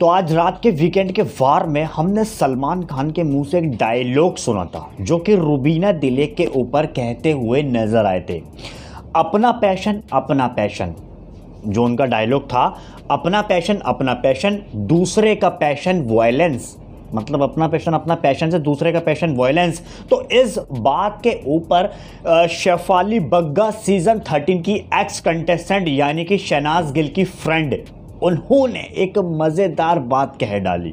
तो आज रात के वीकेंड के वार में हमने सलमान खान के मुंह से एक डायलॉग सुना था जो कि रूबीना दिले के ऊपर कहते हुए नज़र आए थे अपना पैशन अपना पैशन जो उनका डायलॉग था अपना पैशन अपना पैशन दूसरे का पैशन वायलेंस मतलब अपना पैशन अपना पैशन से दूसरे का पैशन वायलेंस तो इस बात के ऊपर शेफाली बग्गा सीज़न 13 की एक्स कंटेस्टेंट यानी कि शहनाज गिल की फ्रेंड उन्होंने एक मज़ेदार बात कह डाली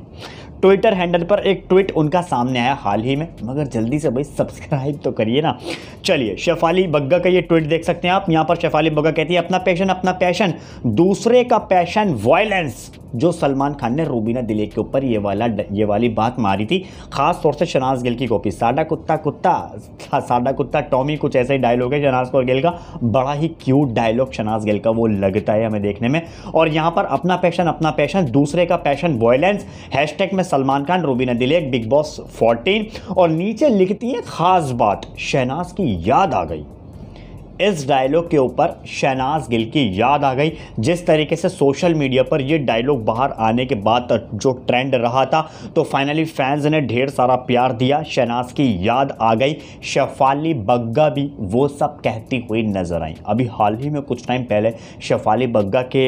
ट्विटर हैंडल पर एक ट्वीट उनका सामने आया हाल ही में मगर जल्दी से भाई सब्सक्राइब तो करिए ना चलिए शेफाली बग्गा का ये ट्वीट देख सकते हैं आप यहाँ पर शेफाली बग्गा कहती है अपना पैशन अपना पैशन दूसरे का पैशन वायलेंस जो सलमान खान ने रूबीना दिले के ऊपर ये वाला ये वाली बात मारी थी खास तौर से शनाज गिल की कॉपी साडा कुत्ता कुत्ता साडा कुत्ता टॉमी कुछ ऐसा ही डायलॉग है शनाज कौर गिल का बड़ा ही क्यूट डायलॉग शनाज गिल का वो लगता है हमें देखने में और यहाँ पर अपना पैशन अपना पैशन दूसरे का पैशन वॉयलेंस हैश में Salman Khan Rubina Dilaik Bigg Boss fourteen और नीचे लिखती है ख़ास बात शहनाज की याद आ गई इस डायलॉग के ऊपर शहनाज गिल की याद आ गई जिस तरीके से सोशल मीडिया पर यह डायलॉग बाहर आने के बाद जो ट्रेंड रहा था तो फाइनली फैंस ने ढेर सारा प्यार दिया शहनाज की याद आ गई शफाली बग्गा भी वो सब कहती हुई नजर आई अभी हाल ही में कुछ टाइम पहले शफाली बग्गा के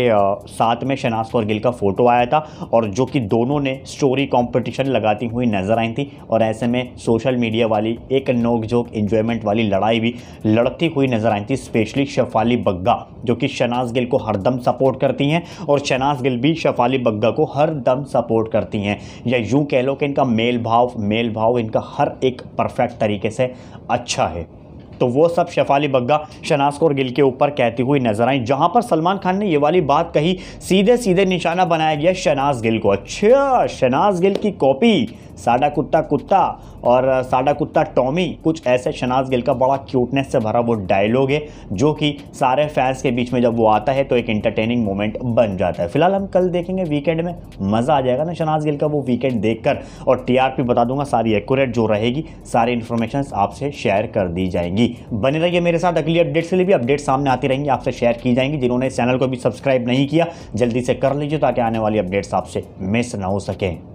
साथ में शहनाज और गिल का फ़ोटो आया था और जो कि दोनों ने स्टोरी कॉम्पिटिशन लगाती हुई नजर आई थी और ऐसे में सोशल मीडिया वाली एक नोक झोंक इन्जॉयमेंट वाली लड़ाई भी लड़ती हुई नजर थी स्पेशली शफाली बग्गा जो कि शनाज गिल को हरदम सपोर्ट करती हैं और शनाज गिल भी शफाली बग्गा को हर दम सपोर्ट करती हैं या यूँ कह लो कि इनका मेल भाव मेल भाव इनका हर एक परफेक्ट तरीके से अच्छा है तो वो सब शफाली बग्गा शनाज और गिल के ऊपर कहती हुई नजर आई जहां पर सलमान खान ने ये वाली बात कही सीधे सीधे निशाना बनाया गया शनाज गिल को अच्छा शनाज गिल की कॉपी साडा कुत्ता कुत्ता और साडा कुत्ता टॉमी कुछ ऐसे शनाज गिल का बड़ा क्यूटनेस से भरा वो डायलॉग है जो कि सारे फैंस के बीच में जब वो आता है तो एक इंटरटेनिंग मोमेंट बन जाता है फिलहाल हम कल देखेंगे वीकेंड में मज़ा आ जाएगा ना शनाज गिल का वो वीकेंड देखकर और टीआरपी बता दूंगा सारी एक्यूरेट जो रहेगी सारी इन्फॉर्मेशन आपसे शेयर कर दी जाएंगी जी बने रहिए मेरे साथ अगली अपडेट्स के लिए भी अपडेट सामने आती रहेंगी आपसे शेयर की जाएंगी जिन्होंने इस चैनल को भी सब्सक्राइब नहीं किया जल्दी से कर लीजिए ताकि आने वाली अपडेट्स आपसे मिस ना हो सकें